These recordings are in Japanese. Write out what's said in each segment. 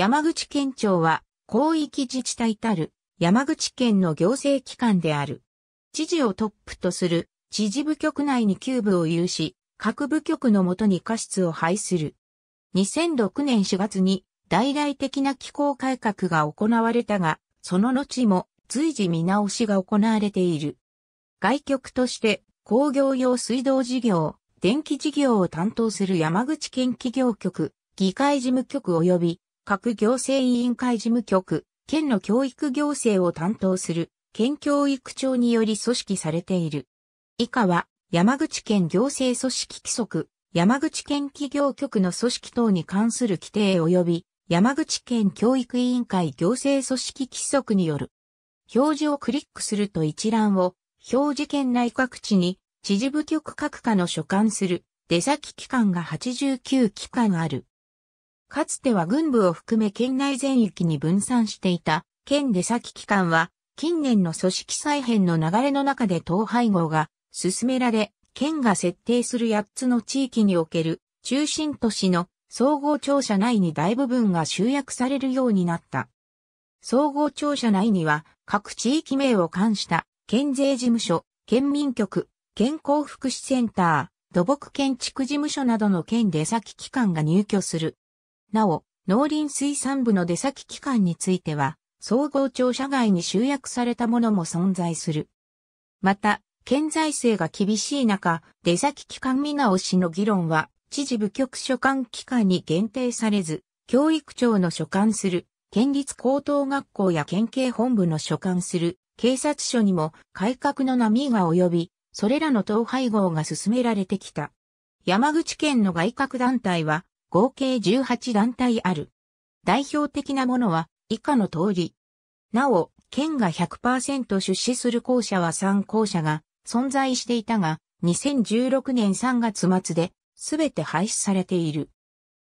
山口県庁は広域自治体たる山口県の行政機関である。知事をトップとする知事部局内に9部を有し、各部局のもとに過失を配する。2006年4月に大々的な機構改革が行われたが、その後も随時見直しが行われている。外局として工業用水道事業、電気事業を担当する山口県企業局、議会事務局及び各行政委員会事務局、県の教育行政を担当する、県教育庁により組織されている。以下は、山口県行政組織規則、山口県企業局の組織等に関する規定及び、山口県教育委員会行政組織規則による。表示をクリックすると一覧を、表示県内各地に、知事部局各課の所管する、出先機関が89機関ある。かつては軍部を含め県内全域に分散していた、県出先機関は、近年の組織再編の流れの中で統廃合が進められ、県が設定する8つの地域における中心都市の総合庁舎内に大部分が集約されるようになった。総合庁舎内には各地域名を冠した県税事務所、県民局、健康福祉センター、土木建築事務所などの県出先機関が入居する。なお、農林水産部の出先機関については、総合庁舎外に集約されたものも存在する。また、県財政が厳しい中、出先機関見直しの議論は、知事部局所管機関に限定されず、教育庁の所管する、県立高等学校や県警本部の所管する、警察署にも改革の波が及び、それらの統廃合が進められてきた。山口県の外郭団体は、合計18団体ある。代表的なものは以下の通り。なお、県が100%出資する校舎は3校舎が存在していたが、2016年3月末で全て廃止されている。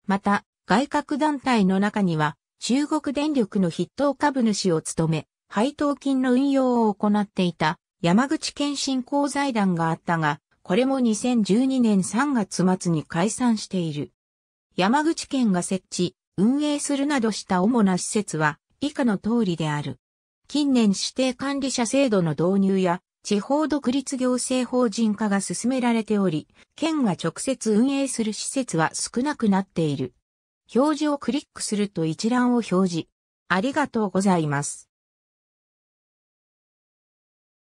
また、外郭団体の中には、中国電力の筆頭株主を務め、配当金の運用を行っていた山口県振興財団があったが、これも2012年3月末に解散している。山口県が設置、運営するなどした主な施設は以下の通りである。近年指定管理者制度の導入や地方独立行政法人化が進められており、県が直接運営する施設は少なくなっている。表示をクリックすると一覧を表示。ありがとうございます。